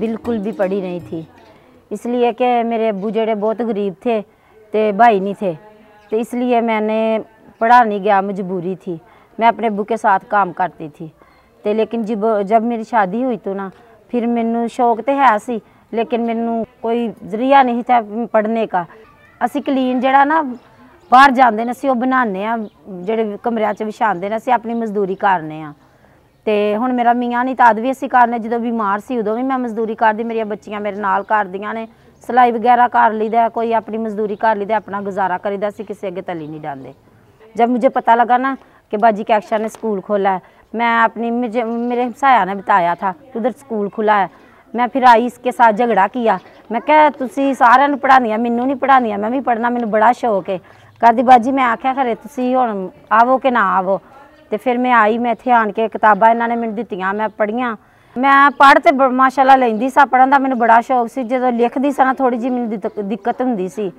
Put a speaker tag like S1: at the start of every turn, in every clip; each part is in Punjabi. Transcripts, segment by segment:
S1: बिल्कुल भी पढ़ी नहीं थी इसलिए कि मेरे अबू जड़े बहुत गरीब थे तो भाई नहीं थे तो इसलिए मैंने पढ़ा नहीं गया मजबूरी थी मैं अपने अबू के साथ काम करती थी तो लेकिन जब जब मेरी शादी हुई तो ना फिर मैनू शौक तो है सी लेकिन मैं कोई जरिया नहीं था पढ़ने का असी कलीन ਜਿਹੜਾ ਨਾ ਬਾਹਰ जाते ਨੇ ਅਸੀਂ ਉਹ ਬਣਾਉਂਦੇ ਆ ਜਿਹੜੇ ਕਮਰਿਆਂ 'ਚ ਵਿਛਾਉਂਦੇ ਨੇ ਤੇ ਹੁਣ ਮੇਰਾ ਮੀਆਂ ਨਹੀਂ ਤਾਂ ਅਦ ਵੀ ਅਸੀਂ ਕਰਨੇ ਜਦੋਂ ਬਿਮਾਰ ਸੀ ਉਦੋਂ ਵੀ ਮੈਂ ਮਜ਼ਦੂਰੀ ਕਰਦੀ ਮੇਰੀਆਂ ਬੱਚੀਆਂ ਮੇਰੇ ਨਾਲ ਕਰਦੀਆਂ ਨੇ ਸਲਾਈ ਵਗੈਰਾ ਕਰ ਲਈਦਾ ਕੋਈ ਆਪਣੀ ਮਜ਼ਦੂਰੀ ਕਰ ਲਈਦਾ ਆਪਣਾ ਗੁਜ਼ਾਰਾ ਕਰੀਦਾ ਸੀ ਕਿਸੇ ਅੱਗੇ ਤਲੀ ਨਹੀਂ ਡਾਂਦੇ ਜਦ ਮੈਨੂੰ ਪਤਾ ਲੱਗਾ ਨਾ ਕਿ ਬਾਜੀ ਕੈਕਸ਼ਾ ਨੇ ਸਕੂਲ ਖੋਲਾ खोला ਮੈਂ ਆਪਣੀ ਮੇਰੇ ਹਸਾਇਆ ਨੇ हमसाया ਥਾ ਉਧਰ ਸਕੂਲ ਖੁਲਾ उधर स्कूल खुला है मैं फिर आई इसके साथ ਤੁਸੀਂ ਸਾਰਿਆਂ ਨੂੰ ਪੜਾਣੀਆਂ ਮੈਨੂੰ ਨਹੀਂ ਪੜਾਣੀਆਂ ਮੈਂ ਵੀ ਪੜਨਾ ਮੈਨੂੰ ਬੜਾ ਸ਼ੌਕ ਹੈ ਕਰਦੀ ਬਾਜੀ ਮੈਂ ਆਖਿਆ ਖਰੇ ਤੁਸੀਂ ਹੁਣ ਆਵੋ ਕਿ ਨਾ ਆਵੋ ਤੇ ਫਿਰ ਮੈਂ ਆਈ ਮੈਂ ਇੱਥੇ ਆਣ ਕੇ ਕਿਤਾਬਾਂ ਇਹਨਾਂ ਨੇ ਮੈਨੂੰ ਦਿੱਤੀਆਂ ਮੈਂ ਪੜ੍ਹੀਆਂ ਮੈਂ ਪੜ੍ਹ ਤੇ ਮਾਸ਼ਾਅੱਲਾ ਲੈਂਦੀ ਸਾਂ ਪੜ੍ਹਨ ਦਾ ਮੈਨੂੰ ਬੜਾ ਸ਼ੌਕ ਸੀ ਜਦੋਂ ਲਿਖਦੀ ਸਾਂ ਨਾ ਥੋੜੀ ਜੀ ਮੈਨੂੰ ਦਿੱਕਤ ਹੁੰਦੀ ਸੀ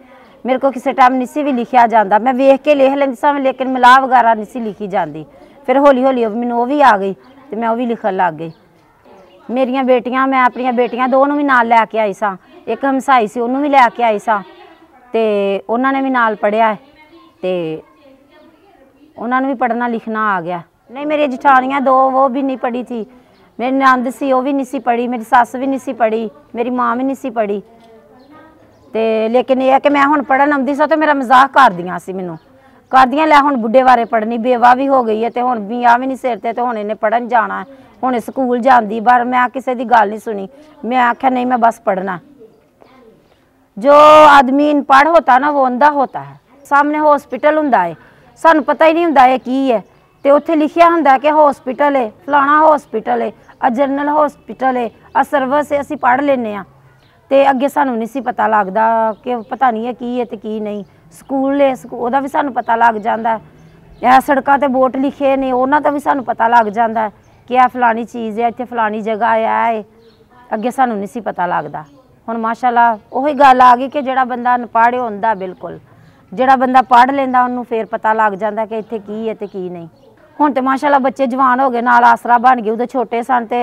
S1: ਮੇਰੇ ਕੋ ਕਿਸੇ ਟਾਈਮ ਨਹੀਂ ਸੀ ਵੀ ਲਿਖਿਆ ਜਾਂਦਾ ਮੈਂ ਵੇਖ ਕੇ ਲਿਖ ਲੈਂਦੀ ਸਾਂ ਲੇਕਿਨ ਮਲਾ ਵਗਾਰਾ ਨਹੀਂ ਸੀ ਲਿਖੀ ਜਾਂਦੀ ਫਿਰ ਹੌਲੀ ਹੌਲੀ ਮੈਨੂੰ ਉਹ ਵੀ ਆ ਗਈ ਤੇ ਮੈਂ ਉਹ ਵੀ ਲਿਖਣ ਲੱਗ ਗਈ ਮੇਰੀਆਂ ਬੇਟੀਆਂ ਮੈਂ ਆਪਣੀਆਂ ਬੇਟੀਆਂ ਦੋ ਨੂੰ ਵੀ ਨਾਲ ਲੈ ਕੇ ਆਈ ਸਾਂ ਇੱਕ ਹਮਸਾਈ ਸੀ ਉਹਨੂੰ ਵੀ ਲੈ ਕੇ ਆਈ ਸਾਂ ਤੇ ਉਹਨਾਂ ਨੇ ਵੀ ਨਾਲ ਪੜਿਆ ਤੇ ਉਹਨਾਂ ਨੂੰ ਵੀ ਪੜਨਾ ਲਿਖਣਾ ਆ ਗਿਆ ਨਹੀਂ ਮੇਰੀ ਜਠਾਣੀਆਂ ਦੋ ਉਹ ਵੀ ਨਹੀਂ ਪੜੀ ਸੀ ਮੇਰੀ ਨੰਦ ਸੀ ਉਹ ਵੀ ਨਹੀਂ ਸੀ ਪੜੀ ਮੇਰੀ ਸੱਸ ਵੀ ਨਹੀਂ ਸੀ ਪੜੀ ਮੇਰੀ ਮਾਂ ਵੀ ਨਹੀਂ ਸੀ ਪੜੀ ਤੇ ਲੇਕਿਨ ਇਹ ਹੈ ਕਿ ਮੈਂ ਹੁਣ ਪੜਨ ਆਉਂਦੀ ਸਾਂ ਤੇ ਮੇਰਾ ਮਜ਼ਾਕ ਕਰਦੀਆਂ ਸੀ ਮੈਨੂੰ ਕਰਦੀਆਂ ਲੈ ਹੁਣ ਬੁੱਢੇ ਬਾਰੇ ਪੜਨੀ ਬੇਵਾ ਵੀ ਹੋ ਗਈ ਹੈ ਤੇ ਹੁਣ ਵੀ ਆ ਵੀ ਨਹੀਂ ਸਿਰ ਤੇ ਤੇ ਹੁਣ ਇਹਨੇ ਪੜਨ ਜਾਣਾ ਹੁਣ ਸਕੂਲ ਜਾਂਦੀ ਪਰ ਮੈਂ ਕਿਸੇ ਦੀ ਗੱਲ ਨਹੀਂ ਸੁਣੀ ਮੈਂ ਆਖਿਆ ਨਹੀਂ ਮੈਂ ਬਸ ਪੜਨਾ ਜੋ ਆਦਮੀ ਪੜ ਹੁੰਦਾ ਨਾ ਉਹ वो ਹੁੰਦਾ ਹੈ ਸਾਹਮਣੇ ਹਸਪੀਟਲ ਹੁੰਦਾ ਹੈ ਸਾਨੂੰ ਪਤਾ ਹੀ ਨਹੀਂ ਹੁੰਦਾ ਇਹ ਕੀ ਹੈ ਤੇ ਉੱਥੇ ਲਿਖਿਆ ਹੁੰਦਾ ਕਿ ਹਸਪੀਟਲ ਹੈ ਫਲਾਣਾ ਹਸਪੀਟਲ ਹੈ ਆ ਜਨਰਲ ਹਸਪੀਟਲ ਹੈ ਆ ਸਰਵਿਸ ਹੈ ਅਸੀਂ ਪੜ ਲੈਨੇ ਆ ਤੇ ਅੱਗੇ ਸਾਨੂੰ ਨਹੀਂ ਸੀ ਪਤਾ ਲੱਗਦਾ ਕਿ ਪਤਾ ਨਹੀਂ ਹੈ ਕੀ ਹੈ ਤੇ ਕੀ ਨਹੀਂ ਸਕੂਲ ਹੈ ਉਹਦਾ ਵੀ ਸਾਨੂੰ ਪਤਾ ਲੱਗ ਜਾਂਦਾ ਇਹ ਸੜਕਾਂ ਤੇ ਬੋਟ ਲਿਖੇ ਨੇ ਉਹਨਾਂ ਦਾ ਵੀ ਸਾਨੂੰ ਪਤਾ ਲੱਗ ਜਾਂਦਾ ਕਿ ਇਹ ਫਲਾਣੀ ਚੀਜ਼ ਹੈ ਇੱਥੇ ਫਲਾਣੀ ਜਗ੍ਹਾ ਆਇਆ ਹੈ ਅੱਗੇ ਸਾਨੂੰ ਨਹੀਂ ਸੀ ਪਤਾ ਲੱਗਦਾ ਹੁਣ ਮਾਸ਼ਾਅੱਲਾ ਉਹੀ ਗੱਲ ਆ ਗਈ ਕਿ ਜਿਹੜਾ ਬੰਦਾ ਅਨਪੜ੍ਹ ਹੁੰਦਾ ਬਿਲਕੁਲ ਜਿਹੜਾ ਬੰਦਾ ਪੜ੍ਹ ਲੈਂਦਾ ਉਹਨੂੰ ਫੇਰ ਪਤਾ ਲੱਗ ਜਾਂਦਾ ਕਿ ਇੱਥੇ ਕੀ ਹੈ ਤੇ ਕੀ ਨਹੀਂ ਹੁਣ ਤੇ ਮਾਸ਼ਾਅੱਲਾ ਬੱਚੇ ਜਵਾਨ ਹੋ ਗਏ ਨਾਲ ਆਸਰਾ ਬਣ ਗਏ ਉਹਦੇ ਛੋਟੇ ਸਨ ਤੇ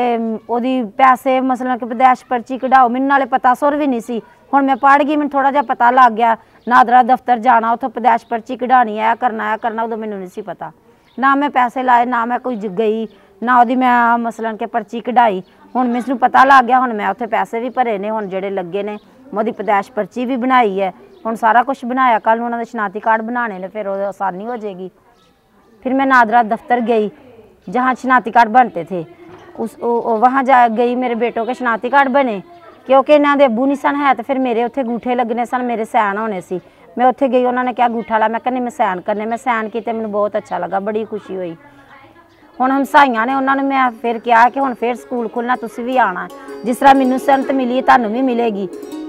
S1: ਉਹਦੀ ਪੈਸੇ ਮਸਲਨ ਕਿ ਵਿਦੇਸ਼ ਪਰਚੀ ਕਢਾਓ ਮੈਨੂੰ ਨਾਲੇ ਪਤਾ ਸੁਰ ਵੀ ਨਹੀਂ ਸੀ ਹੁਣ ਮੈਂ ਪੜ ਗਈ ਮੈਨੂੰ ਥੋੜਾ ਜਿਹਾ ਪਤਾ ਲੱਗ ਗਿਆ ਨਾਦਰਾ ਦਫ਼ਤਰ ਜਾਣਾ ਉੱਥੇ ਵਿਦੇਸ਼ ਪਰਚੀ ਕਢਾਣੀ ਆ ਕਰਨਾ ਆ ਕਰਨਾ ਉਦੋਂ ਮੈਨੂੰ ਨਹੀਂ ਸੀ ਪਤਾ ਨਾ ਮੈਂ ਪੈਸੇ ਲਾਏ ਨਾ ਮੈਂ ਕੋਈ ਗਈ ਨਾ ਉਹਦੀ ਮੈਂ ਮਸਲਨ ਕਿ ਪਰਚੀ ਕਢਾਈ ਹੁਣ ਮੈਨੂੰ ਪਤਾ ਲੱਗ ਗਿਆ ਹੁਣ ਮੈਂ ਉੱਥੇ ਪੈਸੇ ਵੀ ਭਰੇ ਨੇ ਹੁਣ ਜਿਹੜੇ ਲੱਗੇ ਨੇ ਮੋਦੀ ਵਿਦੇਸ਼ ਪਰਚੀ ਵੀ ਬਣਾਈ ਹੈ ਹੁਣ ਸਾਰਾ ਕੁਝ ਬਣਾਇਆ ਕੱਲ ਨੂੰ ਉਹਨਾਂ ਦੇ ਸ਼ਨਾਤੀ ਕਾਰਡ ਬਣਾਣੇ ਲੈ ਫਿਰ ਉਹ ਆਸਾਨੀ ਹੋ ਜਾਏਗੀ ਮੈਂ ਨਾਦਰਾ ਦਫ਼ਤਰ ਗਈ गई जहाँ ਕਾਰਡ ਬਣਤੇ बनते ਉਸ ਉਹ ਵਹਾਂ ਜਾ ਗਈ ਮੇਰੇ ਬੇਟੋ ਕੇ ਸ਼ਨਾਤੀ ਕਾਰਡ ਬਣੇ ਕਿਉਂਕਿ ਇਹਨਾਂ ਦੇ ਅੱਬੂ ਨਹੀਂ ਸਨ ਹੈ ਤੇ ਫਿਰ ਮੇਰੇ ਉੱਥੇ ਗੂਠੇ ਲੱਗਨੇ ਸਨ ਮੇਰੇ ਸੈਨ ਹੋਣੇ ਸੀ ਮੈਂ ਉੱਥੇ ਗਈ ਉਹਨਾਂ ਨੇ ਕਿਹਾ ਗੂਠਾ ਲਾ ਮੈਂ ਕਹਿੰਨੀ ਮੈਂ ਸੈਨ ਕਰਨੇ ਮੈਂ ਸੈਨ ਕੀਤੇ ਮੈਨੂੰ ਬਹੁਤ ਅੱਛਾ ਲੱਗਾ ਬੜੀ ਖੁਸ਼ੀ ਹੋਈ ਹੁਣ ਹਮਸਾਈਆਂ ਨੇ ਉਹਨਾਂ ਨੂੰ ਮੈਂ ਫਿਰ ਕਿਹਾ ਕਿ ਹੁਣ ਫਿਰ ਸਕੂਲ ਖੁੱਲਣਾ ਤੁਸੀਂ ਵੀ ਆਣਾ ਜਿਸ ਤਰ੍ਹਾਂ ਮੈਨੂੰ ਸੰਤ ਮਿਲੀ ਤੁਹਾਨੂੰ ਵੀ ਮਿਲੇਗੀ